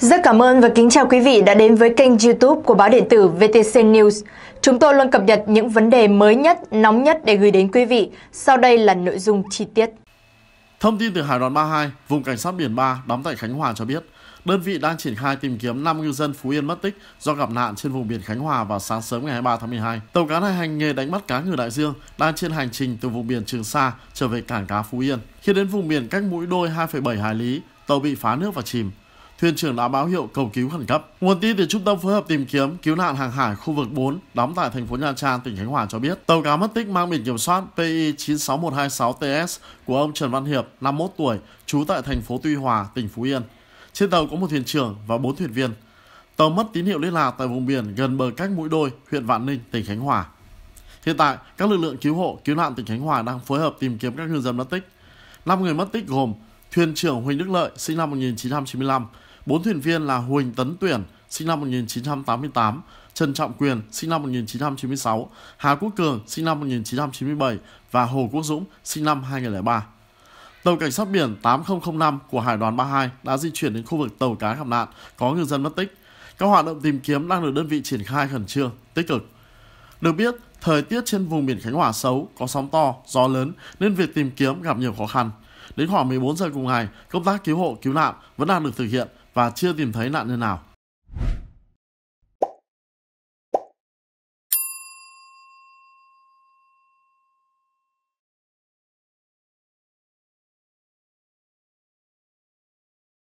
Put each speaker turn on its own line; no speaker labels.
Rất cảm ơn và kính chào quý vị đã đến với kênh youtube của báo điện tử VTC News. Chúng tôi luôn cập nhật những vấn đề mới nhất, nóng nhất để gửi đến quý vị. Sau đây là nội dung chi tiết. Thông
tin từ Hải đoàn 32, vùng cảnh sát biển 3 đóng tại Khánh Hòa cho biết, đơn vị đang triển khai tìm kiếm 5 ngư dân Phú Yên mất tích do gặp nạn trên vùng biển Khánh Hòa vào sáng sớm ngày 23 tháng 12. Tàu cá này hành nghề đánh bắt cá ngừ đại dương đang trên hành trình từ vùng biển Trường Sa trở về cảng cá Phú Yên. Khi đến vùng biển cách mũi đôi 2,7 hải lý, tàu bị phá nước và chìm thuyền trưởng đã báo hiệu cầu cứu khẩn cấp. Nguồn tin từ trung tâm phối hợp tìm kiếm cứu nạn hàng hải khu vực 4 đóng tại thành phố Nha Trang, tỉnh Khánh Hòa cho biết, tàu cá mất tích mang biển kiểm soát PI 96126TS của ông Trần Văn Hiệp, 51 tuổi, trú tại thành phố Tuy Hòa, tỉnh Phú Yên. Trên tàu có một thuyền trưởng và bốn thuyền viên. Tàu mất tín hiệu liên lạc tại vùng biển gần bờ cách Mũi Đôi, huyện Vạn Ninh, tỉnh Khánh Hòa. Hiện tại, các lực lượng cứu hộ, cứu nạn tỉnh Khánh Hòa đang phối hợp tìm kiếm các ngư dân mất tích. 5 người mất tích gồm thuyền trưởng Huỳnh Đức Lợi, sinh năm 1995, Bốn thuyền viên là Huỳnh Tấn Tuyển, sinh năm 1988, Trần Trọng Quyền, sinh năm 1996, Hà Quốc Cường, sinh năm 1997 và Hồ Quốc Dũng, sinh năm 2003. Tàu cảnh sát biển 8005 của Hải đoàn 32 đã di chuyển đến khu vực tàu cá gặp nạn, có ngư dân mất tích. Các hoạt động tìm kiếm đang được đơn vị triển khai khẩn trương, tích cực. Được biết, thời tiết trên vùng biển Khánh Hòa xấu, có sóng to, gió lớn nên việc tìm kiếm gặp nhiều khó khăn. Đến khoảng 14 giờ cùng ngày, công tác cứu hộ, cứu nạn vẫn đang được thực hiện và chưa tìm thấy nạn nhân nào.